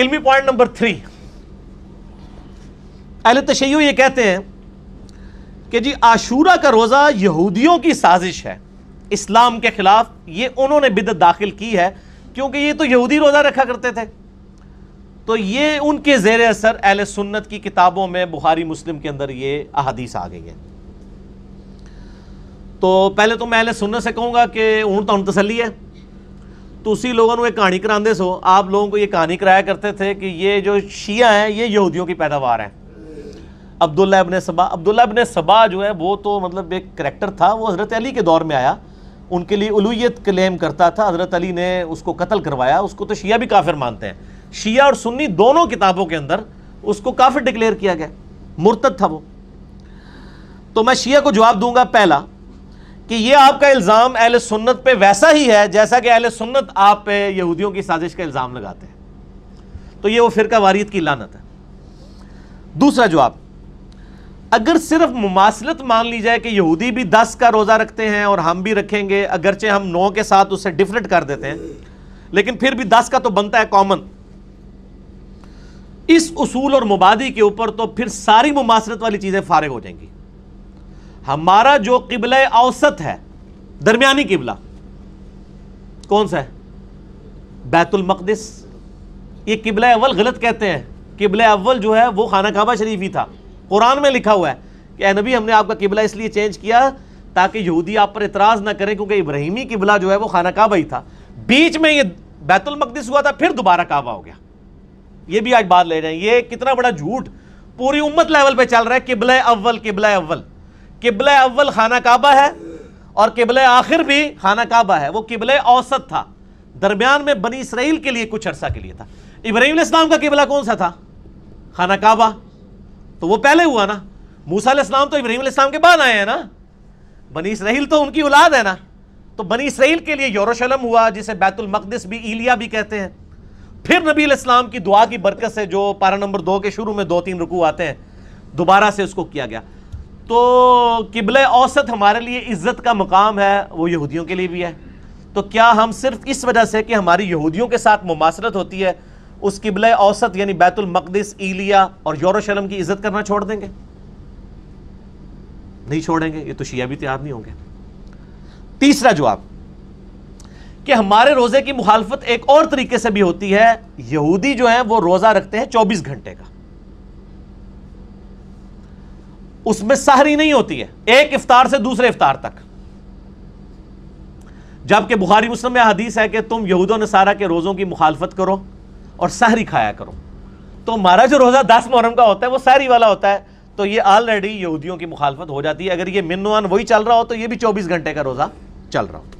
इलमी point number three अहल तशै ये कहते हैं कि जी आशूरा का रोज़ा यहूदियों की साजिश है इस्लाम के ख़िलाफ़ ये उन्होंने बिदत दाखिल की है क्योंकि ये तो यहूदी रोज़ा रखा करते थे तो ये उनके ज़ेर असर अहल सुन्नत की किताबों में बुहारी मुस्लिम के अंदर ये अहदीस आ गई है तो पहले तो मैं अहल सुन्नत से कहूँगा कि ऊँट तो तसली है ਤੁਸੀਂ लोगों ਨੂੰ कहानी कराते सो आप लोगों को ये कहानी कराया करते थे कि ये जो शिया हैं ये यहूदियों की पैदावार हैं अब्दुल्ला अबन सबा अब्दुल्ला अबन सबा जो है वो तो मतलब एक करेक्टर था वो हज़रत अली के दौर में आया उनके लिए उलूयत क्लेम करता था हज़रत अली ने उसको कत्ल करवाया उसको तो शिया भी काफिर मानते हैं शिया और सुन्नी दोनों किताबों के अंदर उसको काफिर डिक्लेयर किया गया मुरतद था वो तो मैं शिया को जवाब दूंगा पहला कि ये आपका इल्ज़ाम अहल सुन्नत पे वैसा ही है जैसा कि अहल सुन्नत आप पे यहूदियों की साजिश का इल्ज़ाम लगाते हैं तो ये वो फ़िरका वारियत की लानत है दूसरा जवाब अगर सिर्फ मुमासलत मान ली जाए कि यहूदी भी दस का रोज़ा रखते हैं और हम भी रखेंगे अगरचे हम नौ के साथ उससे डिफरेंट कर देते हैं लेकिन फिर भी दस का तो बनता है कॉमन इस उसूल और मुबादी के ऊपर तो फिर सारी मुमासरत वाली चीज़ें फारिग हो जाएंगी हमारा जो किबल औसत है दरमियानी किबला कौन सा है बैतुल मकदस ये किबल अव्वल गलत कहते हैं किबल अव्वल जो है वो खाना काबा शरीफ ही था कुरान में लिखा हुआ है कि नबी हमने आपका किबला इसलिए चेंज किया ताकि यहूदी आप पर इतराज़ ना करें क्योंकि इब्राहिमी किबला जो है वो खाना काबा ही था बीच में ये बैतुल मकदस हुआ था फिर दोबारा काबा हो गया ये भी आज बात ले रहे हैं ये कितना बड़ा झूठ पूरी उम्मत लेवल पर चल रहा है किबला अव्वल किबला अव्वल किबल अव्वल खाना काबा है और किबल आखिर भी खाना काबा है वो किबल औसत था दरमियान में बनी इसराइल के लिए कुछ अरसा के लिए था इब्राहिम इस्लाम का किबला कौन सा था खाना काबा तो वो पहले हुआ ना मूसा इस्लाम तो इब्राहिम इस्लाम के बाद आए हैं ना बनी इसराइल तो उनकी औलाद है ना तो बनी इसराइल के लिए यरूशलेम हुआ जिसे बैतुल मकदस भी इलिया भी कहते हैं फिर नबी इस्लाम की दुआ की बरकत से जो पारा नंबर दो के शुरू में दो तीन रुकू आते हैं दोबारा से उसको किया गया तो किबल औसत हमारे लिए इज़्ज़त का मुकाम है वो यहूदियों के लिए भी है तो क्या हम सिर्फ इस वजह से कि हमारी यहूदियों के साथ मुमासरत होती है उस किबल औसत यानी बैतुलमकदस ईलिया और यरूशलेम की इज़्ज़त करना छोड़ देंगे नहीं छोड़ेंगे ये तो शिया भी तैयार नहीं होंगे तीसरा जवाब कि हमारे रोज़े की मुखालफत एक और तरीके से भी होती है यहूदी जो है वो रोज़ा रखते हैं चौबीस घंटे का उसमें सहरी नहीं होती है एक इफ्तार से दूसरे इफ्तार तक जबकि बुखारी मुस्लिम में हदीस है कि तुम यहूद नसारा के रोज़ों की मुखालफत करो और सहरी खाया करो तो हमारा जो रोज़ा दस मुहर्रम का होता है वो सहरी वाला होता है तो ये ऑलरेडी यहूदियों की मुखालफत हो जाती है अगर ये मिनवान वही चल रहा हो तो ये भी चौबीस घंटे का रोज़ा चल रहा हो